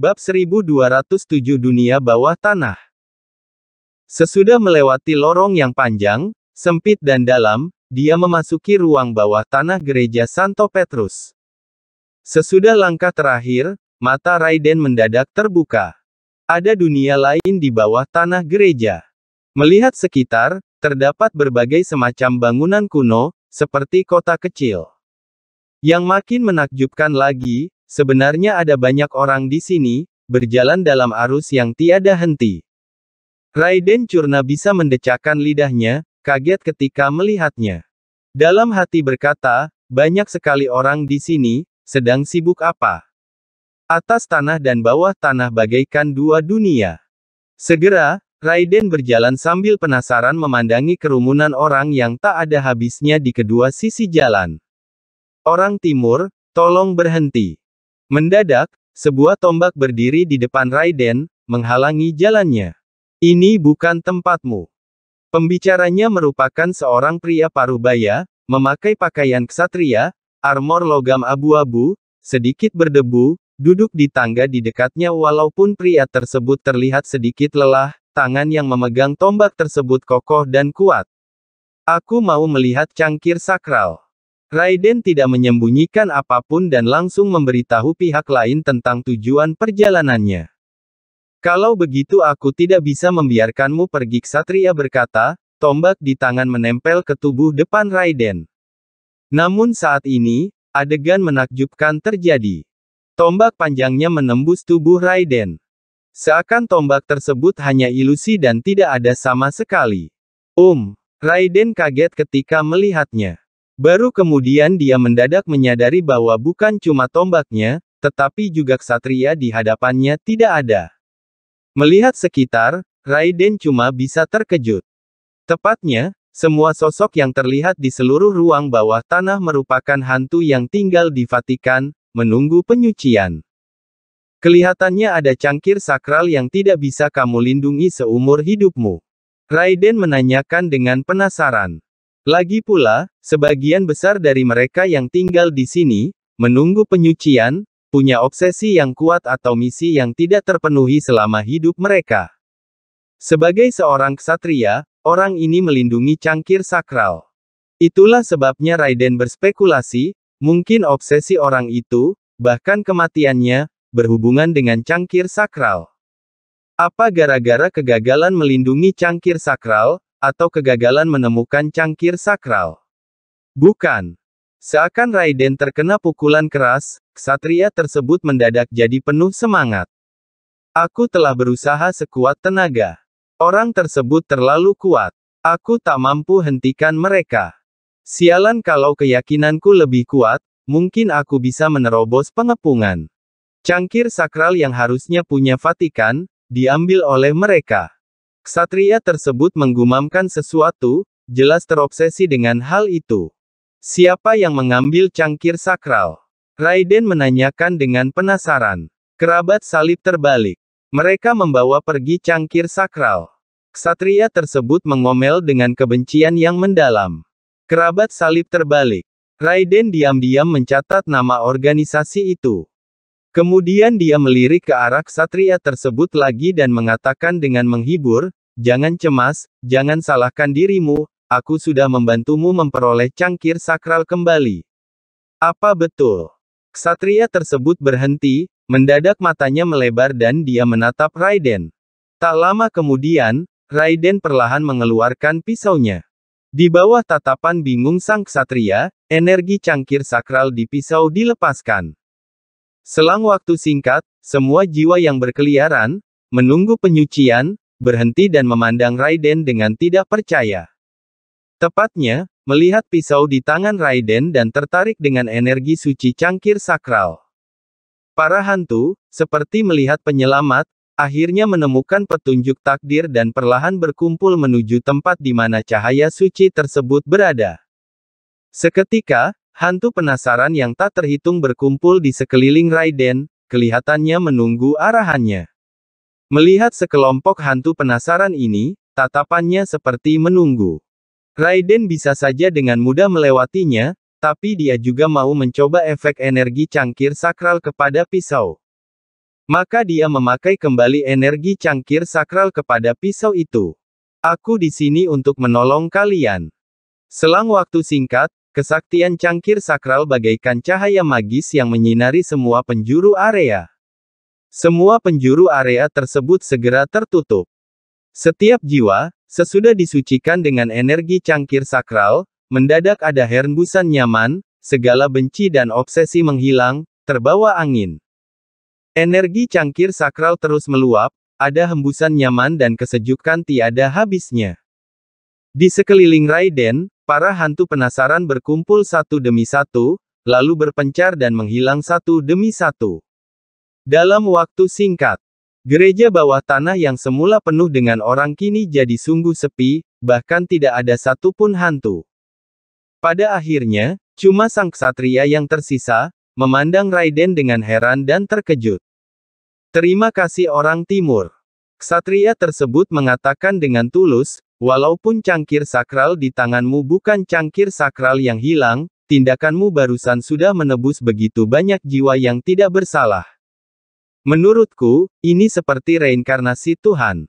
Bab 1207 Dunia Bawah Tanah Sesudah melewati lorong yang panjang, sempit dan dalam, dia memasuki ruang bawah tanah gereja Santo Petrus. Sesudah langkah terakhir, mata Raiden mendadak terbuka. Ada dunia lain di bawah tanah gereja. Melihat sekitar, terdapat berbagai semacam bangunan kuno, seperti kota kecil. Yang makin menakjubkan lagi, Sebenarnya ada banyak orang di sini, berjalan dalam arus yang tiada henti. Raiden Curna bisa mendecakkan lidahnya, kaget ketika melihatnya. Dalam hati berkata, banyak sekali orang di sini, sedang sibuk apa? Atas tanah dan bawah tanah bagaikan dua dunia. Segera, Raiden berjalan sambil penasaran memandangi kerumunan orang yang tak ada habisnya di kedua sisi jalan. Orang timur, tolong berhenti. Mendadak, sebuah tombak berdiri di depan Raiden, menghalangi jalannya. Ini bukan tempatmu. Pembicaranya merupakan seorang pria parubaya, memakai pakaian ksatria, armor logam abu-abu, sedikit berdebu, duduk di tangga di dekatnya walaupun pria tersebut terlihat sedikit lelah, tangan yang memegang tombak tersebut kokoh dan kuat. Aku mau melihat cangkir sakral. Raiden tidak menyembunyikan apapun dan langsung memberitahu pihak lain tentang tujuan perjalanannya. Kalau begitu aku tidak bisa membiarkanmu pergi Ksatria berkata, tombak di tangan menempel ke tubuh depan Raiden. Namun saat ini, adegan menakjubkan terjadi. Tombak panjangnya menembus tubuh Raiden. Seakan tombak tersebut hanya ilusi dan tidak ada sama sekali. Um, Raiden kaget ketika melihatnya. Baru kemudian dia mendadak menyadari bahwa bukan cuma tombaknya, tetapi juga ksatria di hadapannya tidak ada. Melihat sekitar, Raiden cuma bisa terkejut. Tepatnya, semua sosok yang terlihat di seluruh ruang bawah tanah merupakan hantu yang tinggal di Vatikan, menunggu penyucian. Kelihatannya ada cangkir sakral yang tidak bisa kamu lindungi seumur hidupmu. Raiden menanyakan dengan penasaran. Lagi pula, sebagian besar dari mereka yang tinggal di sini, menunggu penyucian, punya obsesi yang kuat atau misi yang tidak terpenuhi selama hidup mereka. Sebagai seorang ksatria, orang ini melindungi cangkir sakral. Itulah sebabnya Raiden berspekulasi, mungkin obsesi orang itu, bahkan kematiannya, berhubungan dengan cangkir sakral. Apa gara-gara kegagalan melindungi cangkir sakral, atau kegagalan menemukan cangkir sakral. Bukan. Seakan Raiden terkena pukulan keras, ksatria tersebut mendadak jadi penuh semangat. Aku telah berusaha sekuat tenaga. Orang tersebut terlalu kuat. Aku tak mampu hentikan mereka. Sialan kalau keyakinanku lebih kuat, mungkin aku bisa menerobos pengepungan. Cangkir sakral yang harusnya punya Vatikan, diambil oleh mereka. Ksatria tersebut menggumamkan sesuatu, jelas terobsesi dengan hal itu. Siapa yang mengambil cangkir sakral? Raiden menanyakan dengan penasaran. Kerabat salib terbalik. Mereka membawa pergi cangkir sakral. Ksatria tersebut mengomel dengan kebencian yang mendalam. Kerabat salib terbalik. Raiden diam-diam mencatat nama organisasi itu. Kemudian dia melirik ke arah ksatria tersebut lagi dan mengatakan dengan menghibur, Jangan cemas, jangan salahkan dirimu, aku sudah membantumu memperoleh cangkir sakral kembali. Apa betul? Ksatria tersebut berhenti, mendadak matanya melebar dan dia menatap Raiden. Tak lama kemudian, Raiden perlahan mengeluarkan pisaunya. Di bawah tatapan bingung sang ksatria, energi cangkir sakral di pisau dilepaskan. Selang waktu singkat, semua jiwa yang berkeliaran, menunggu penyucian, berhenti dan memandang Raiden dengan tidak percaya. Tepatnya, melihat pisau di tangan Raiden dan tertarik dengan energi suci cangkir sakral. Para hantu, seperti melihat penyelamat, akhirnya menemukan petunjuk takdir dan perlahan berkumpul menuju tempat di mana cahaya suci tersebut berada. Seketika, Hantu penasaran yang tak terhitung berkumpul di sekeliling Raiden, kelihatannya menunggu arahannya. Melihat sekelompok hantu penasaran ini, tatapannya seperti menunggu. Raiden bisa saja dengan mudah melewatinya, tapi dia juga mau mencoba efek energi cangkir sakral kepada pisau. Maka dia memakai kembali energi cangkir sakral kepada pisau itu. Aku di sini untuk menolong kalian. Selang waktu singkat, Kesaktian cangkir sakral bagaikan cahaya magis yang menyinari semua penjuru area. Semua penjuru area tersebut segera tertutup. Setiap jiwa, sesudah disucikan dengan energi cangkir sakral, mendadak ada hembusan nyaman, segala benci dan obsesi menghilang, terbawa angin. Energi cangkir sakral terus meluap, ada hembusan nyaman dan kesejukan tiada habisnya. Di sekeliling Raiden, Para hantu penasaran berkumpul satu demi satu, lalu berpencar dan menghilang satu demi satu. Dalam waktu singkat, gereja bawah tanah yang semula penuh dengan orang kini jadi sungguh sepi, bahkan tidak ada satupun hantu. Pada akhirnya, cuma sang ksatria yang tersisa, memandang Raiden dengan heran dan terkejut. Terima kasih orang timur. Ksatria tersebut mengatakan dengan tulus, Walaupun cangkir sakral di tanganmu bukan cangkir sakral yang hilang, tindakanmu barusan sudah menebus begitu banyak jiwa yang tidak bersalah. Menurutku, ini seperti reinkarnasi Tuhan.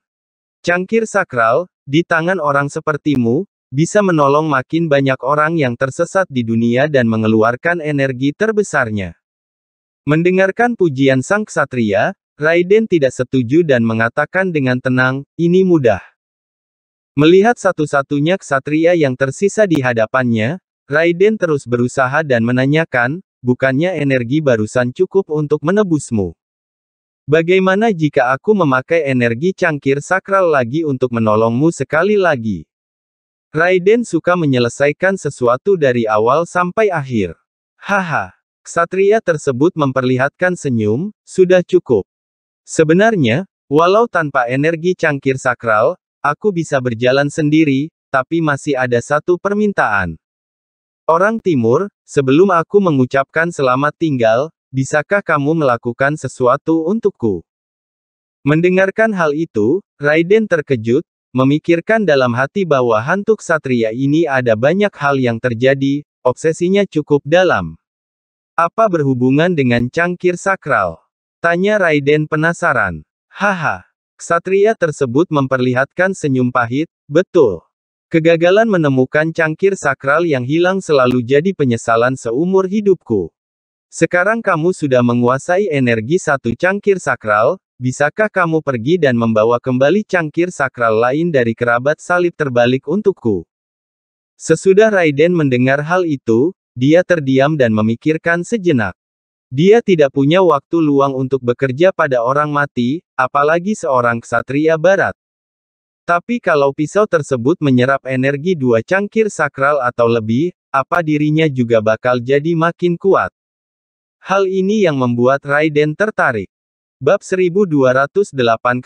Cangkir sakral, di tangan orang sepertimu, bisa menolong makin banyak orang yang tersesat di dunia dan mengeluarkan energi terbesarnya. Mendengarkan pujian sang ksatria, Raiden tidak setuju dan mengatakan dengan tenang, ini mudah. Melihat satu-satunya ksatria yang tersisa di hadapannya, Raiden terus berusaha dan menanyakan, bukannya energi barusan cukup untuk menebusmu. Bagaimana jika aku memakai energi cangkir sakral lagi untuk menolongmu sekali lagi? Raiden suka menyelesaikan sesuatu dari awal sampai akhir. Haha, ksatria tersebut memperlihatkan senyum, sudah cukup. Sebenarnya, walau tanpa energi cangkir sakral, Aku bisa berjalan sendiri, tapi masih ada satu permintaan. Orang Timur, sebelum aku mengucapkan selamat tinggal, bisakah kamu melakukan sesuatu untukku? Mendengarkan hal itu, Raiden terkejut, memikirkan dalam hati bahwa hantu ksatria ini ada banyak hal yang terjadi, obsesinya cukup dalam. Apa berhubungan dengan cangkir sakral? Tanya Raiden penasaran. Haha. Satria tersebut memperlihatkan senyum pahit, betul. Kegagalan menemukan cangkir sakral yang hilang selalu jadi penyesalan seumur hidupku. Sekarang kamu sudah menguasai energi satu cangkir sakral, bisakah kamu pergi dan membawa kembali cangkir sakral lain dari kerabat salib terbalik untukku? Sesudah Raiden mendengar hal itu, dia terdiam dan memikirkan sejenak. Dia tidak punya waktu luang untuk bekerja pada orang mati, apalagi seorang ksatria barat. Tapi kalau pisau tersebut menyerap energi dua cangkir sakral atau lebih, apa dirinya juga bakal jadi makin kuat. Hal ini yang membuat Raiden tertarik. Bab 1208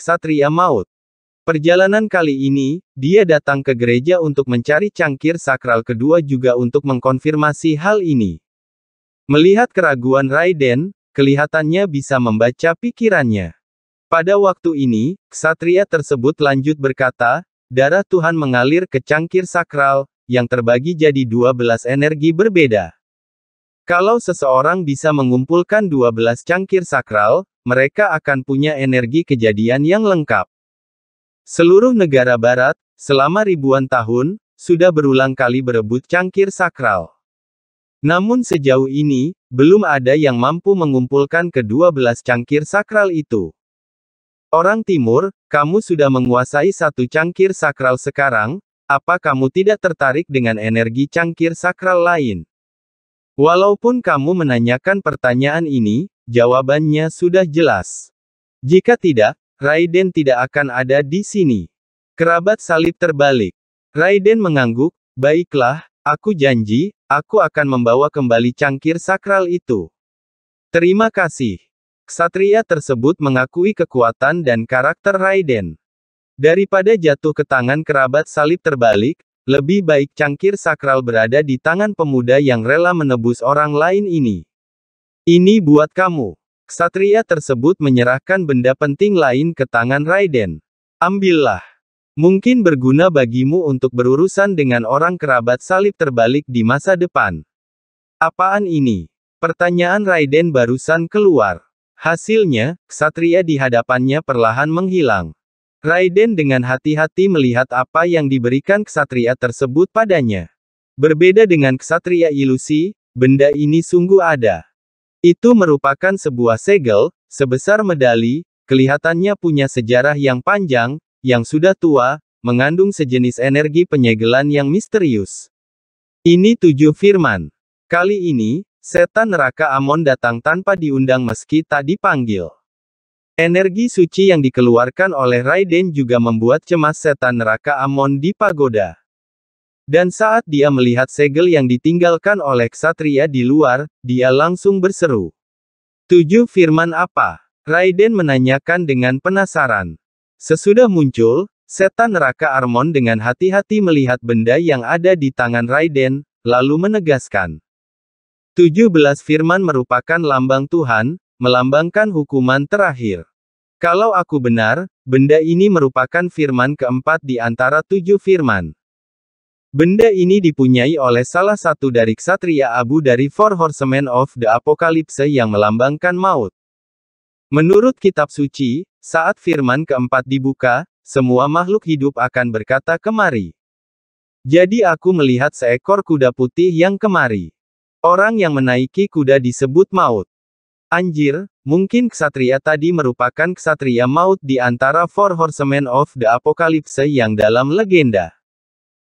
Ksatria Maut Perjalanan kali ini, dia datang ke gereja untuk mencari cangkir sakral kedua juga untuk mengkonfirmasi hal ini. Melihat keraguan Raiden, kelihatannya bisa membaca pikirannya. Pada waktu ini, ksatria tersebut lanjut berkata, darah Tuhan mengalir ke cangkir sakral, yang terbagi jadi 12 energi berbeda. Kalau seseorang bisa mengumpulkan 12 cangkir sakral, mereka akan punya energi kejadian yang lengkap. Seluruh negara barat, selama ribuan tahun, sudah berulang kali berebut cangkir sakral. Namun sejauh ini, belum ada yang mampu mengumpulkan kedua belas cangkir sakral itu. Orang Timur, kamu sudah menguasai satu cangkir sakral sekarang, apa kamu tidak tertarik dengan energi cangkir sakral lain? Walaupun kamu menanyakan pertanyaan ini, jawabannya sudah jelas. Jika tidak, Raiden tidak akan ada di sini. Kerabat salib terbalik. Raiden mengangguk, baiklah, aku janji, Aku akan membawa kembali cangkir sakral itu. Terima kasih. Ksatria tersebut mengakui kekuatan dan karakter Raiden. Daripada jatuh ke tangan kerabat salib terbalik, lebih baik cangkir sakral berada di tangan pemuda yang rela menebus orang lain ini. Ini buat kamu. Ksatria tersebut menyerahkan benda penting lain ke tangan Raiden. Ambillah. Mungkin berguna bagimu untuk berurusan dengan orang kerabat salib terbalik di masa depan. Apaan ini? Pertanyaan Raiden barusan keluar. Hasilnya, ksatria di hadapannya perlahan menghilang. Raiden dengan hati-hati melihat apa yang diberikan ksatria tersebut padanya. Berbeda dengan ksatria ilusi, benda ini sungguh ada. Itu merupakan sebuah segel, sebesar medali, kelihatannya punya sejarah yang panjang, yang sudah tua, mengandung sejenis energi penyegelan yang misterius. Ini tujuh firman. Kali ini, setan neraka Amon datang tanpa diundang meski tak dipanggil. Energi suci yang dikeluarkan oleh Raiden juga membuat cemas setan neraka Amon di pagoda. Dan saat dia melihat segel yang ditinggalkan oleh ksatria di luar, dia langsung berseru. Tujuh firman apa? Raiden menanyakan dengan penasaran. Sesudah muncul, setan neraka Armon dengan hati-hati melihat benda yang ada di tangan Raiden, lalu menegaskan. 17 firman merupakan lambang Tuhan, melambangkan hukuman terakhir. Kalau aku benar, benda ini merupakan firman keempat di antara tujuh firman. Benda ini dipunyai oleh salah satu dari ksatria abu dari Four Horsemen of the Apocalypse yang melambangkan maut. Menurut kitab suci, saat firman keempat dibuka, semua makhluk hidup akan berkata kemari. Jadi aku melihat seekor kuda putih yang kemari. Orang yang menaiki kuda disebut maut. Anjir, mungkin ksatria tadi merupakan ksatria maut di antara Four Horsemen of the Apocalypse yang dalam legenda.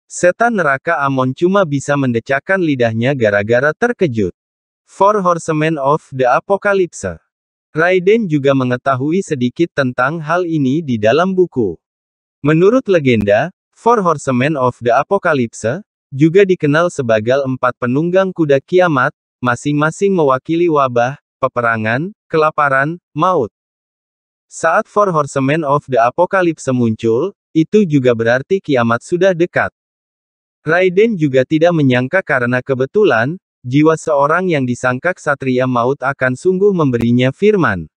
Setan neraka Amon cuma bisa mendecakkan lidahnya gara-gara terkejut. Four Horsemen of the Apocalypse Raiden juga mengetahui sedikit tentang hal ini di dalam buku. Menurut legenda, Four Horsemen of the Apocalypse, juga dikenal sebagai empat penunggang kuda kiamat, masing-masing mewakili wabah, peperangan, kelaparan, maut. Saat Four Horsemen of the Apocalypse muncul, itu juga berarti kiamat sudah dekat. Raiden juga tidak menyangka karena kebetulan, jiwa seorang yang disangka ksatria maut akan sungguh memberinya firman.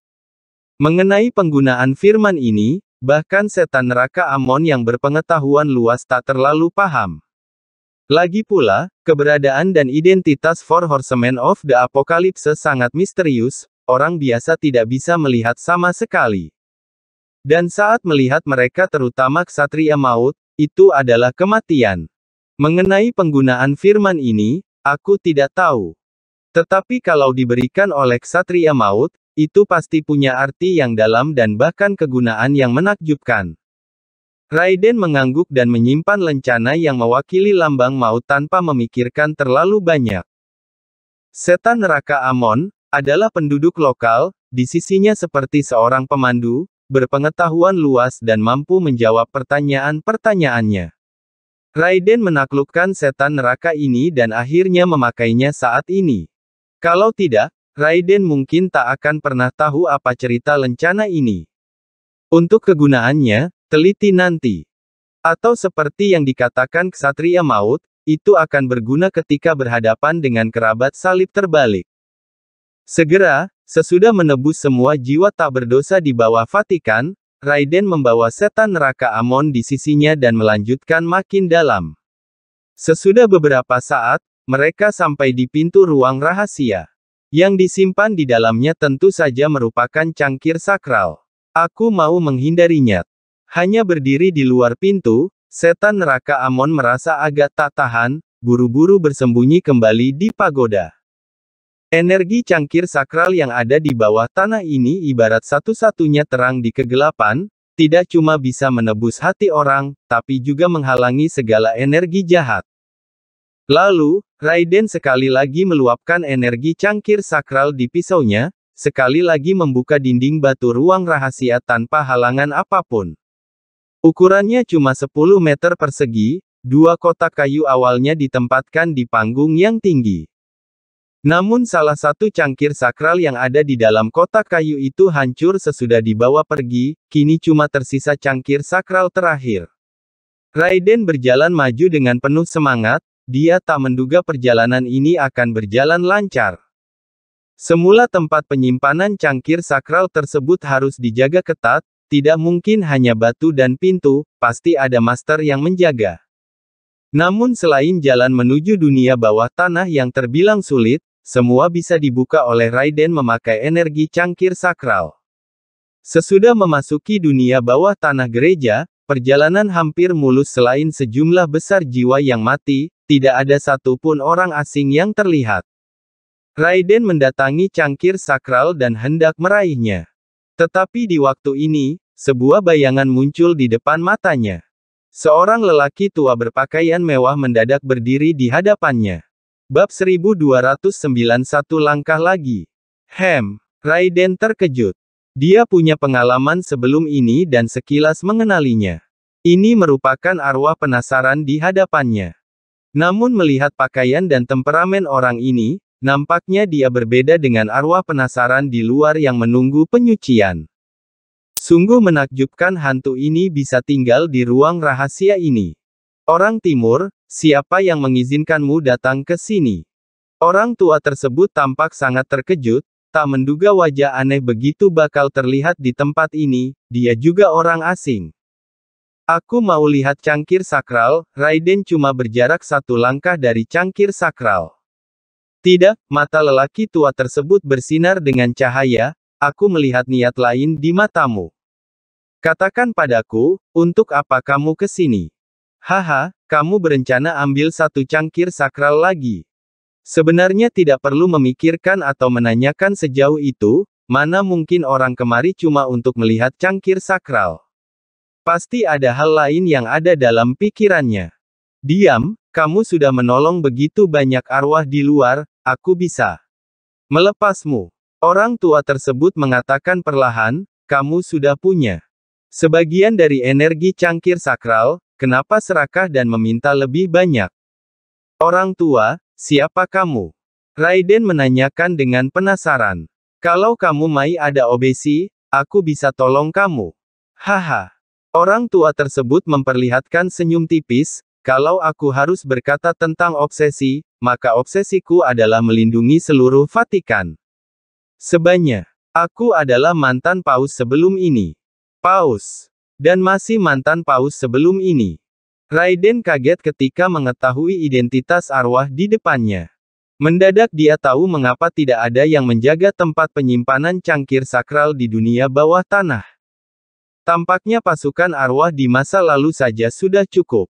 Mengenai penggunaan firman ini, bahkan setan neraka Amon yang berpengetahuan luas tak terlalu paham. Lagi pula, keberadaan dan identitas Four Horsemen of the Apocalypse sangat misterius, orang biasa tidak bisa melihat sama sekali. Dan saat melihat mereka terutama ksatria maut, itu adalah kematian. Mengenai penggunaan firman ini, Aku tidak tahu. Tetapi kalau diberikan oleh Satria Maut, itu pasti punya arti yang dalam dan bahkan kegunaan yang menakjubkan. Raiden mengangguk dan menyimpan lencana yang mewakili lambang maut tanpa memikirkan terlalu banyak. Setan neraka Amon, adalah penduduk lokal, di sisinya seperti seorang pemandu, berpengetahuan luas dan mampu menjawab pertanyaan-pertanyaannya. Raiden menaklukkan setan neraka ini dan akhirnya memakainya saat ini. Kalau tidak, Raiden mungkin tak akan pernah tahu apa cerita lencana ini. Untuk kegunaannya, teliti nanti. Atau seperti yang dikatakan Ksatria Maut, itu akan berguna ketika berhadapan dengan kerabat salib terbalik. Segera, sesudah menebus semua jiwa tak berdosa di bawah Vatikan, Raiden membawa setan neraka Amon di sisinya dan melanjutkan makin dalam. Sesudah beberapa saat, mereka sampai di pintu ruang rahasia. Yang disimpan di dalamnya tentu saja merupakan cangkir sakral. Aku mau menghindarinya. Hanya berdiri di luar pintu, setan neraka Amon merasa agak tak tahan, buru-buru bersembunyi kembali di pagoda. Energi cangkir sakral yang ada di bawah tanah ini ibarat satu-satunya terang di kegelapan, tidak cuma bisa menebus hati orang, tapi juga menghalangi segala energi jahat. Lalu, Raiden sekali lagi meluapkan energi cangkir sakral di pisaunya, sekali lagi membuka dinding batu ruang rahasia tanpa halangan apapun. Ukurannya cuma 10 meter persegi, dua kotak kayu awalnya ditempatkan di panggung yang tinggi. Namun salah satu cangkir sakral yang ada di dalam kotak kayu itu hancur sesudah dibawa pergi, kini cuma tersisa cangkir sakral terakhir. Raiden berjalan maju dengan penuh semangat, dia tak menduga perjalanan ini akan berjalan lancar. Semula tempat penyimpanan cangkir sakral tersebut harus dijaga ketat, tidak mungkin hanya batu dan pintu, pasti ada master yang menjaga. Namun selain jalan menuju dunia bawah tanah yang terbilang sulit, semua bisa dibuka oleh Raiden memakai energi cangkir sakral. Sesudah memasuki dunia bawah tanah gereja, perjalanan hampir mulus selain sejumlah besar jiwa yang mati, tidak ada satupun orang asing yang terlihat. Raiden mendatangi cangkir sakral dan hendak meraihnya. Tetapi di waktu ini, sebuah bayangan muncul di depan matanya. Seorang lelaki tua berpakaian mewah mendadak berdiri di hadapannya. Bab 1291 langkah lagi. Hem, Raiden terkejut. Dia punya pengalaman sebelum ini dan sekilas mengenalinya. Ini merupakan arwah penasaran di hadapannya. Namun melihat pakaian dan temperamen orang ini, nampaknya dia berbeda dengan arwah penasaran di luar yang menunggu penyucian. Sungguh menakjubkan hantu ini bisa tinggal di ruang rahasia ini. Orang timur, siapa yang mengizinkanmu datang ke sini? Orang tua tersebut tampak sangat terkejut, tak menduga wajah aneh begitu bakal terlihat di tempat ini, dia juga orang asing. Aku mau lihat cangkir sakral, Raiden cuma berjarak satu langkah dari cangkir sakral. Tidak, mata lelaki tua tersebut bersinar dengan cahaya, aku melihat niat lain di matamu. Katakan padaku, untuk apa kamu ke sini? Haha, kamu berencana ambil satu cangkir sakral lagi. Sebenarnya tidak perlu memikirkan atau menanyakan sejauh itu, mana mungkin orang kemari cuma untuk melihat cangkir sakral. Pasti ada hal lain yang ada dalam pikirannya. Diam, kamu sudah menolong begitu banyak arwah di luar, aku bisa melepasmu. Orang tua tersebut mengatakan perlahan, kamu sudah punya sebagian dari energi cangkir sakral, Kenapa serakah dan meminta lebih banyak? Orang tua, siapa kamu? Raiden menanyakan dengan penasaran. Kalau kamu mai ada obesi, aku bisa tolong kamu. Haha. Orang tua tersebut memperlihatkan senyum tipis, kalau aku harus berkata tentang obsesi, maka obsesiku adalah melindungi seluruh Vatikan. Sebanyak, aku adalah mantan paus sebelum ini. Paus. Dan masih mantan paus sebelum ini. Raiden kaget ketika mengetahui identitas arwah di depannya. Mendadak dia tahu mengapa tidak ada yang menjaga tempat penyimpanan cangkir sakral di dunia bawah tanah. Tampaknya pasukan arwah di masa lalu saja sudah cukup.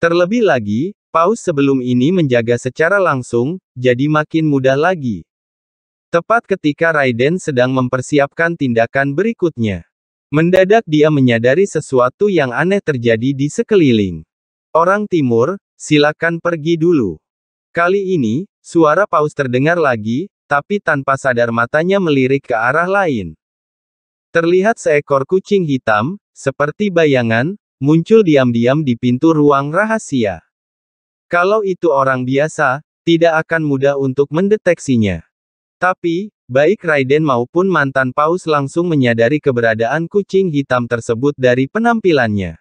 Terlebih lagi, paus sebelum ini menjaga secara langsung, jadi makin mudah lagi. Tepat ketika Raiden sedang mempersiapkan tindakan berikutnya. Mendadak dia menyadari sesuatu yang aneh terjadi di sekeliling. Orang timur, silakan pergi dulu. Kali ini, suara paus terdengar lagi, tapi tanpa sadar matanya melirik ke arah lain. Terlihat seekor kucing hitam, seperti bayangan, muncul diam-diam di pintu ruang rahasia. Kalau itu orang biasa, tidak akan mudah untuk mendeteksinya. Tapi, baik Raiden maupun mantan paus langsung menyadari keberadaan kucing hitam tersebut dari penampilannya.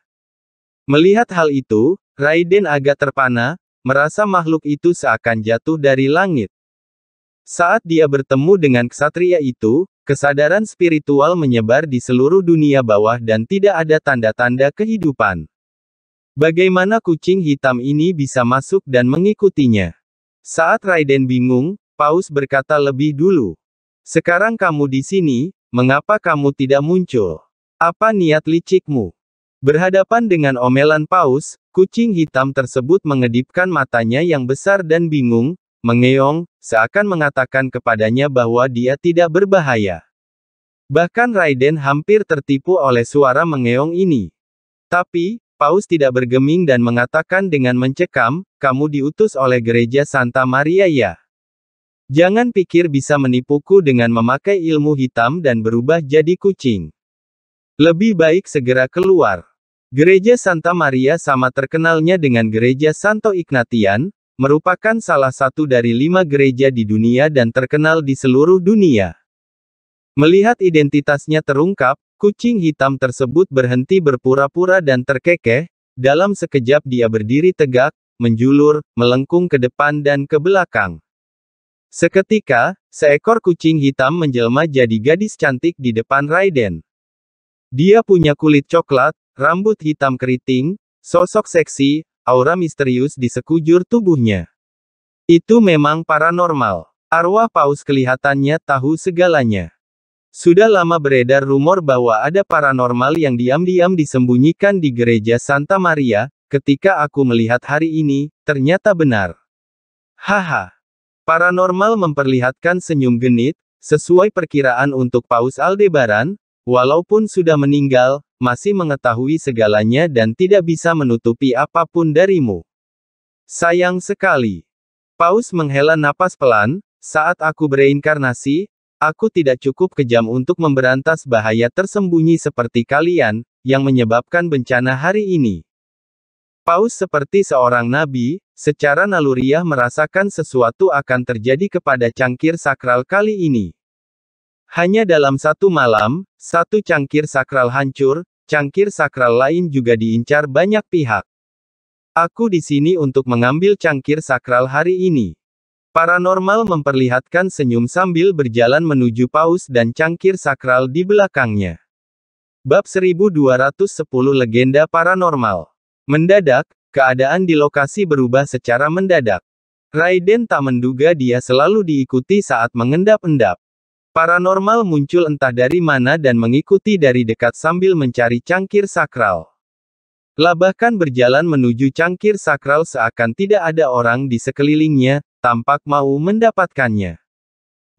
Melihat hal itu, Raiden agak terpana, merasa makhluk itu seakan jatuh dari langit. Saat dia bertemu dengan ksatria itu, kesadaran spiritual menyebar di seluruh dunia bawah dan tidak ada tanda-tanda kehidupan. Bagaimana kucing hitam ini bisa masuk dan mengikutinya? Saat Raiden bingung, Paus berkata lebih dulu. Sekarang kamu di sini, mengapa kamu tidak muncul? Apa niat licikmu? Berhadapan dengan omelan paus, kucing hitam tersebut mengedipkan matanya yang besar dan bingung, mengeong, seakan mengatakan kepadanya bahwa dia tidak berbahaya. Bahkan Raiden hampir tertipu oleh suara mengeong ini. Tapi, paus tidak bergeming dan mengatakan dengan mencekam, kamu diutus oleh gereja Santa Maria ya. Jangan pikir bisa menipuku dengan memakai ilmu hitam dan berubah jadi kucing. Lebih baik segera keluar. Gereja Santa Maria sama terkenalnya dengan Gereja Santo Ignatian, merupakan salah satu dari lima gereja di dunia dan terkenal di seluruh dunia. Melihat identitasnya terungkap, kucing hitam tersebut berhenti berpura-pura dan terkekeh, dalam sekejap dia berdiri tegak, menjulur, melengkung ke depan dan ke belakang. Seketika, seekor kucing hitam menjelma jadi gadis cantik di depan Raiden. Dia punya kulit coklat, rambut hitam keriting, sosok seksi, aura misterius di sekujur tubuhnya. Itu memang paranormal. Arwah paus kelihatannya tahu segalanya. Sudah lama beredar rumor bahwa ada paranormal yang diam-diam disembunyikan di gereja Santa Maria, ketika aku melihat hari ini, ternyata benar. Haha. Paranormal memperlihatkan senyum genit, sesuai perkiraan untuk Paus Aldebaran, walaupun sudah meninggal, masih mengetahui segalanya dan tidak bisa menutupi apapun darimu. Sayang sekali. Paus menghela napas pelan, saat aku bereinkarnasi, aku tidak cukup kejam untuk memberantas bahaya tersembunyi seperti kalian, yang menyebabkan bencana hari ini. Paus seperti seorang nabi, secara naluriah merasakan sesuatu akan terjadi kepada cangkir sakral kali ini. Hanya dalam satu malam, satu cangkir sakral hancur, cangkir sakral lain juga diincar banyak pihak. Aku di sini untuk mengambil cangkir sakral hari ini. Paranormal memperlihatkan senyum sambil berjalan menuju paus dan cangkir sakral di belakangnya. Bab 1210 Legenda Paranormal Mendadak, keadaan di lokasi berubah secara mendadak. Raiden tak menduga dia selalu diikuti saat mengendap-endap. Paranormal muncul entah dari mana dan mengikuti dari dekat sambil mencari cangkir sakral. Labahkan berjalan menuju cangkir sakral seakan tidak ada orang di sekelilingnya, tampak mau mendapatkannya.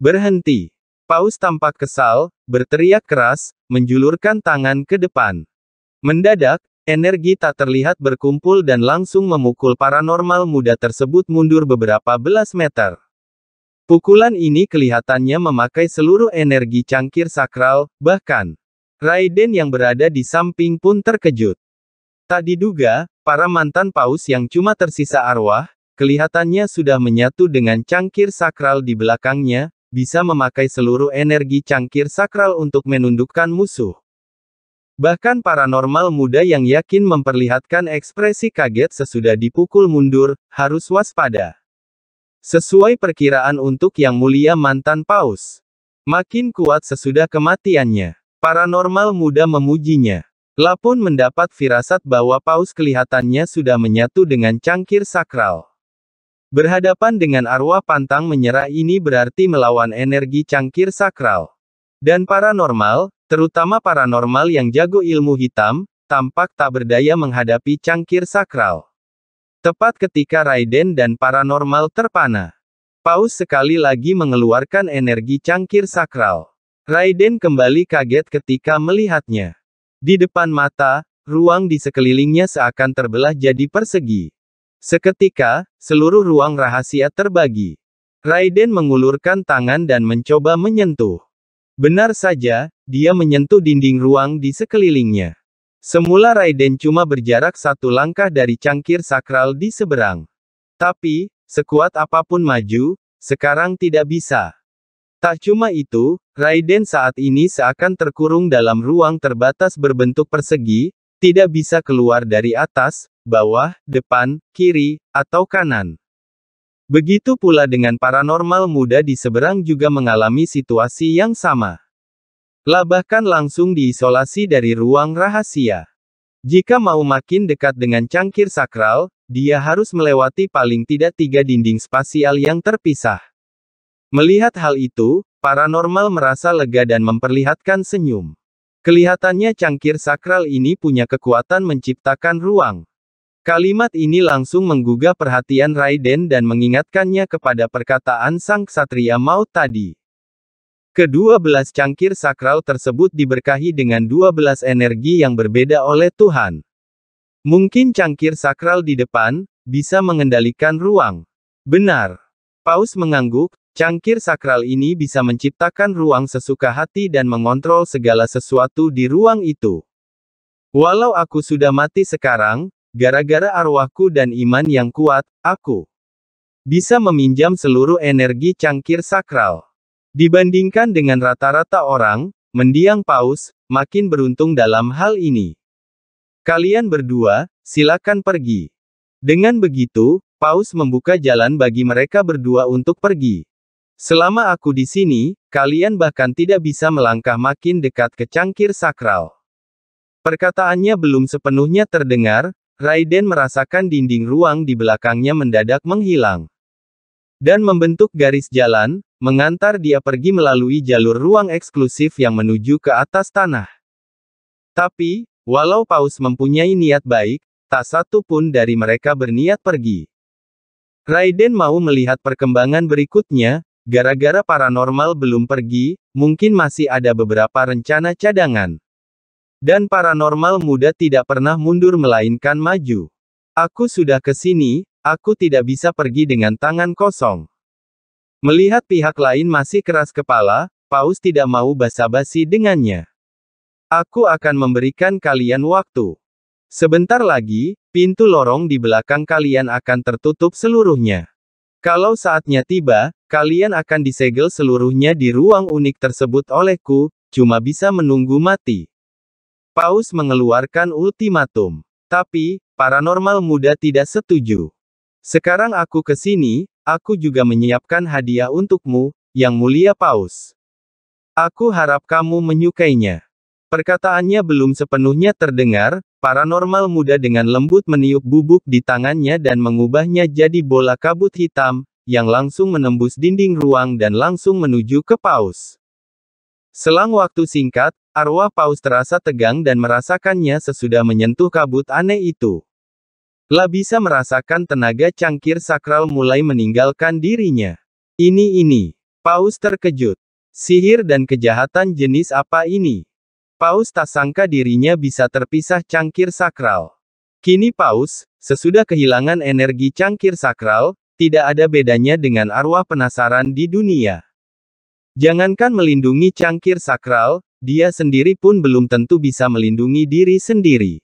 Berhenti. Paus tampak kesal, berteriak keras, menjulurkan tangan ke depan. Mendadak, Energi tak terlihat berkumpul dan langsung memukul paranormal muda tersebut mundur beberapa belas meter. Pukulan ini kelihatannya memakai seluruh energi cangkir sakral, bahkan Raiden yang berada di samping pun terkejut. Tak diduga, para mantan paus yang cuma tersisa arwah, kelihatannya sudah menyatu dengan cangkir sakral di belakangnya, bisa memakai seluruh energi cangkir sakral untuk menundukkan musuh. Bahkan paranormal muda yang yakin memperlihatkan ekspresi kaget sesudah dipukul mundur, harus waspada. Sesuai perkiraan untuk yang mulia mantan paus. Makin kuat sesudah kematiannya. Paranormal muda memujinya. Lapun mendapat firasat bahwa paus kelihatannya sudah menyatu dengan cangkir sakral. Berhadapan dengan arwah pantang menyerah ini berarti melawan energi cangkir sakral. Dan paranormal, Terutama paranormal yang jago ilmu hitam, tampak tak berdaya menghadapi cangkir sakral. Tepat ketika Raiden dan paranormal terpana. Paus sekali lagi mengeluarkan energi cangkir sakral. Raiden kembali kaget ketika melihatnya. Di depan mata, ruang di sekelilingnya seakan terbelah jadi persegi. Seketika, seluruh ruang rahasia terbagi. Raiden mengulurkan tangan dan mencoba menyentuh. Benar saja, dia menyentuh dinding ruang di sekelilingnya. Semula Raiden cuma berjarak satu langkah dari cangkir sakral di seberang. Tapi, sekuat apapun maju, sekarang tidak bisa. Tak cuma itu, Raiden saat ini seakan terkurung dalam ruang terbatas berbentuk persegi, tidak bisa keluar dari atas, bawah, depan, kiri, atau kanan. Begitu pula dengan paranormal muda di seberang juga mengalami situasi yang sama. bahkan langsung diisolasi dari ruang rahasia. Jika mau makin dekat dengan cangkir sakral, dia harus melewati paling tidak tiga dinding spasial yang terpisah. Melihat hal itu, paranormal merasa lega dan memperlihatkan senyum. Kelihatannya cangkir sakral ini punya kekuatan menciptakan ruang. Kalimat ini langsung menggugah perhatian Raiden dan mengingatkannya kepada perkataan sang ksatria maut tadi. Kedua belas cangkir sakral tersebut diberkahi dengan dua belas energi yang berbeda oleh Tuhan. Mungkin cangkir sakral di depan, bisa mengendalikan ruang. Benar. Paus mengangguk, cangkir sakral ini bisa menciptakan ruang sesuka hati dan mengontrol segala sesuatu di ruang itu. Walau aku sudah mati sekarang, Gara-gara arwahku dan iman yang kuat, aku bisa meminjam seluruh energi cangkir sakral. Dibandingkan dengan rata-rata orang, mendiang paus, makin beruntung dalam hal ini. Kalian berdua, silakan pergi. Dengan begitu, paus membuka jalan bagi mereka berdua untuk pergi. Selama aku di sini, kalian bahkan tidak bisa melangkah makin dekat ke cangkir sakral. Perkataannya belum sepenuhnya terdengar, Raiden merasakan dinding ruang di belakangnya mendadak menghilang. Dan membentuk garis jalan, mengantar dia pergi melalui jalur ruang eksklusif yang menuju ke atas tanah. Tapi, walau Paus mempunyai niat baik, tak satu pun dari mereka berniat pergi. Raiden mau melihat perkembangan berikutnya, gara-gara paranormal belum pergi, mungkin masih ada beberapa rencana cadangan. Dan paranormal muda tidak pernah mundur melainkan maju. Aku sudah ke sini, aku tidak bisa pergi dengan tangan kosong. Melihat pihak lain masih keras kepala, Paus tidak mau basa-basi dengannya. Aku akan memberikan kalian waktu. Sebentar lagi, pintu lorong di belakang kalian akan tertutup seluruhnya. Kalau saatnya tiba, kalian akan disegel seluruhnya di ruang unik tersebut olehku, cuma bisa menunggu mati. Paus mengeluarkan ultimatum. Tapi, paranormal muda tidak setuju. Sekarang aku ke sini, aku juga menyiapkan hadiah untukmu, yang mulia Paus. Aku harap kamu menyukainya. Perkataannya belum sepenuhnya terdengar, paranormal muda dengan lembut meniup bubuk di tangannya dan mengubahnya jadi bola kabut hitam, yang langsung menembus dinding ruang dan langsung menuju ke paus. Selang waktu singkat, Arwah paus terasa tegang dan merasakannya sesudah menyentuh kabut aneh itu. Labisa merasakan tenaga cangkir sakral mulai meninggalkan dirinya. Ini ini. Paus terkejut. Sihir dan kejahatan jenis apa ini? Paus tak sangka dirinya bisa terpisah cangkir sakral. Kini Paus, sesudah kehilangan energi cangkir sakral, tidak ada bedanya dengan arwah penasaran di dunia. Jangankan melindungi cangkir sakral, dia sendiri pun belum tentu bisa melindungi diri sendiri.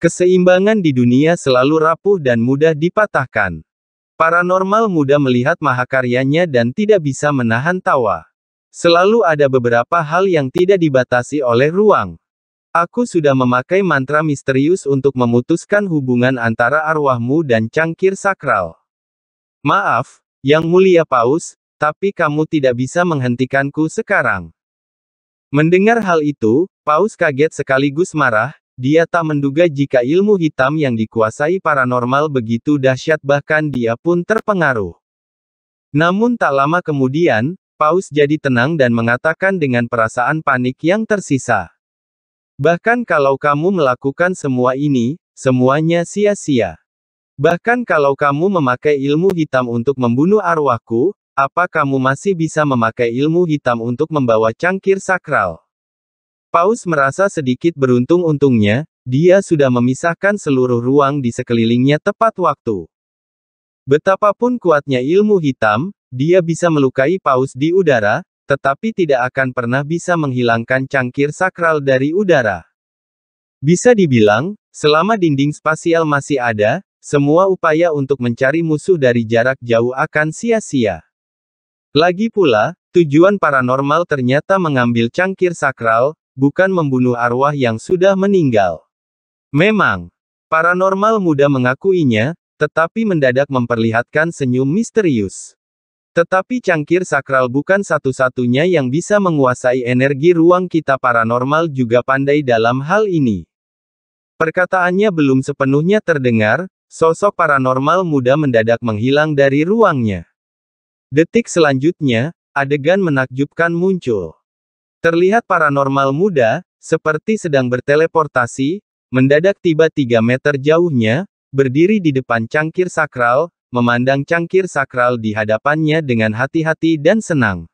Keseimbangan di dunia selalu rapuh dan mudah dipatahkan. Paranormal mudah melihat mahakaryanya dan tidak bisa menahan tawa. Selalu ada beberapa hal yang tidak dibatasi oleh ruang. Aku sudah memakai mantra misterius untuk memutuskan hubungan antara arwahmu dan cangkir sakral. Maaf, Yang Mulia Paus, tapi kamu tidak bisa menghentikanku sekarang. Mendengar hal itu, Paus kaget sekaligus marah, dia tak menduga jika ilmu hitam yang dikuasai paranormal begitu dahsyat bahkan dia pun terpengaruh. Namun tak lama kemudian, Paus jadi tenang dan mengatakan dengan perasaan panik yang tersisa. Bahkan kalau kamu melakukan semua ini, semuanya sia-sia. Bahkan kalau kamu memakai ilmu hitam untuk membunuh arwahku, apa kamu masih bisa memakai ilmu hitam untuk membawa cangkir sakral? Paus merasa sedikit beruntung untungnya, dia sudah memisahkan seluruh ruang di sekelilingnya tepat waktu. Betapapun kuatnya ilmu hitam, dia bisa melukai paus di udara, tetapi tidak akan pernah bisa menghilangkan cangkir sakral dari udara. Bisa dibilang, selama dinding spasial masih ada, semua upaya untuk mencari musuh dari jarak jauh akan sia-sia. Lagi pula, tujuan paranormal ternyata mengambil cangkir sakral, bukan membunuh arwah yang sudah meninggal. Memang, paranormal muda mengakuinya, tetapi mendadak memperlihatkan senyum misterius. Tetapi cangkir sakral bukan satu-satunya yang bisa menguasai energi ruang kita paranormal juga pandai dalam hal ini. Perkataannya belum sepenuhnya terdengar, sosok paranormal muda mendadak menghilang dari ruangnya. Detik selanjutnya, adegan menakjubkan muncul. Terlihat paranormal muda, seperti sedang berteleportasi, mendadak tiba 3 meter jauhnya, berdiri di depan cangkir sakral, memandang cangkir sakral di hadapannya dengan hati-hati dan senang.